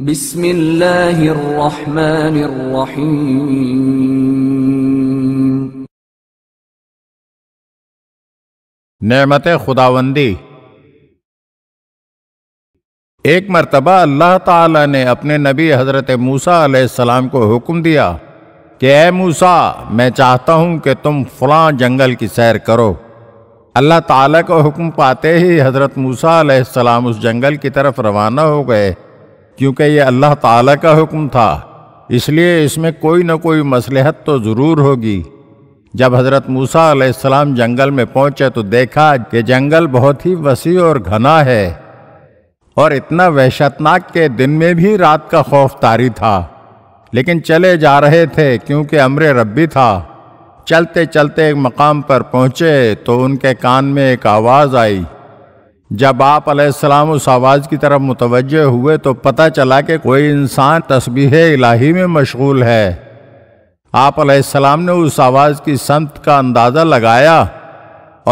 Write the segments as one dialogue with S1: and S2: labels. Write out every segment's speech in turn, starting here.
S1: الرحيم नमत खुदावंदी एक मरतबा अल्लाह ताला ने अपने नबी हज़रत मूसा सलाम को हुक्म दिया कि ए मूसा मैं चाहता हूँ कि तुम फलां जंगल की सैर करो अल्लाह ताला का हुक्म पाते ही हज़रत मूसा सलाम उस जंगल की तरफ रवाना हो गए क्योंकि ये अल्लाह ताला का हुक्म था इसलिए इसमें कोई ना कोई मसलहत तो ज़रूर होगी जब हज़रत मूसा अलैहिस्सलाम जंगल में पहुँचे तो देखा कि जंगल बहुत ही वसी और घना है और इतना वहशतनाक के दिन में भी रात का खौफ तारी था लेकिन चले जा रहे थे क्योंकि अमर रब्बी था चलते चलते एक मकाम पर पहुँचे तो उनके कान में एक आवाज़ आई जब आप अलैहिस्सलाम उस आवाज़ की तरफ मुतवजह हुए तो पता चला कि कोई इंसान तस्बीह इलाही में मशगूल है आप अलैहिस्सलाम ने उस आवाज़ की संत का अंदाज़ा लगाया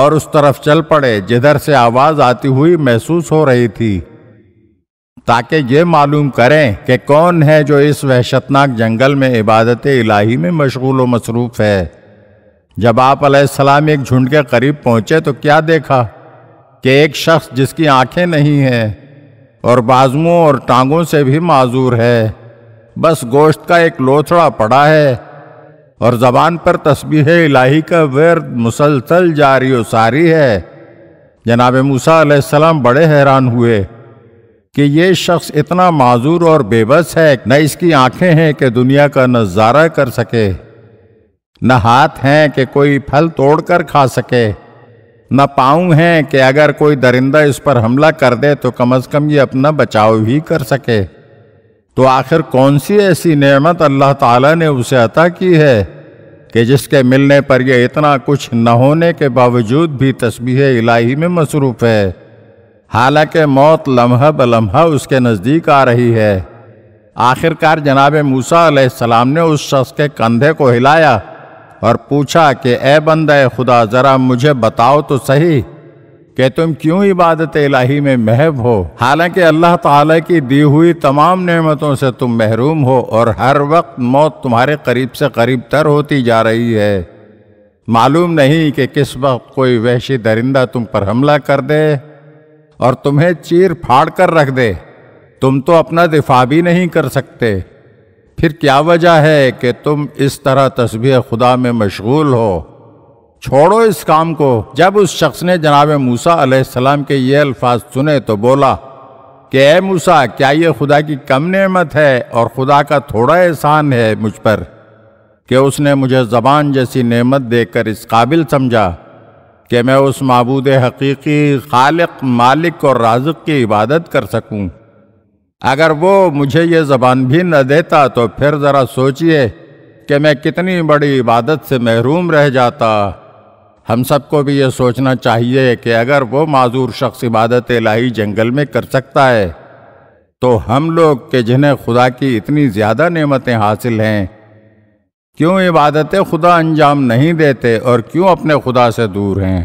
S1: और उस तरफ चल पड़े जिधर से आवाज़ आती हुई महसूस हो रही थी ताकि ये मालूम करें कि कौन है जो इस वहशतनाक जंगल में इबादत इलाही में मशगूल व मसरूफ़ है जब आप अलैहिस्सलाम एक झुंड के करीब पहुँचे तो क्या देखा कि एक शख्स जिसकी आंखें नहीं हैं और बाजुओं और टांगों से भी माजूर है बस गोश्त का एक लोथड़ा पड़ा है और ज़बान पर तस्बीह इलाही का व्यर्द मुसलसल जारी और सारी है जनाब मूसा सलाम बड़े हैरान हुए कि ये शख्स इतना माजूर और बेबस है न इसकी आंखें हैं कि दुनिया का नज़ारा कर सके न हाथ हैं कि कोई फल तोड़कर खा सके न पाऊँ हैं कि अगर कोई दरिंदा इस पर हमला कर दे तो कम अज़ कम ये अपना बचाव भी कर सके तो आखिर कौन सी ऐसी नेमत अल्लाह ताला ने उसे अता की है कि जिसके मिलने पर यह इतना कुछ न होने के बावजूद भी तस्बीह इलाही में मसरूफ़ है हालांकि मौत लम्हा लम्हा उसके नज़दीक आ रही है आखिरकार जनाब मूसा सलाम ने उस शख्स के कंधे को हिलाया और पूछा कि ए बंद खुदा ज़रा मुझे बताओ तो सही कि तुम क्यों इबादत इलाही में महब हो हालांकि अल्लाह ताला की दी हुई तमाम नेमतों से तुम महरूम हो और हर वक्त मौत तुम्हारे करीब से करीब तर होती जा रही है मालूम नहीं कि किस वक्त कोई वहशी दरिंदा तुम पर हमला कर दे और तुम्हें चीर फाड़ कर रख दे तुम तो अपना दिफा भी नहीं कर सकते फिर क्या वजह है कि तुम इस तरह तस्बीह खुदा में मशगूल हो छोड़ो इस काम को जब उस शख्स ने जनाब मूसा अलैहिस्सलाम के ये अल्फाज सुने तो बोला कि ए मूसा क्या ये खुदा की कम नेमत है और खुदा का थोड़ा एहसान है मुझ पर कि उसने मुझे ज़बान जैसी नेमत देकर इस काबिल समझा कि मैं उस मबूद हकीकी खालिक मालिक और राजक की इबादत कर सकूँ अगर वो मुझे ये ज़बान भी न देता तो फिर ज़रा सोचिए कि मैं कितनी बड़ी इबादत से महरूम रह जाता हम सबको भी ये सोचना चाहिए कि अगर वो माजूर शख्स इबादत लाही जंगल में कर सकता है तो हम लोग के जिन्हें खुदा की इतनी ज़्यादा नेमतें हासिल हैं क्यों इबादतें खुदा अंजाम नहीं देते और क्यों अपने खुदा से दूर हैं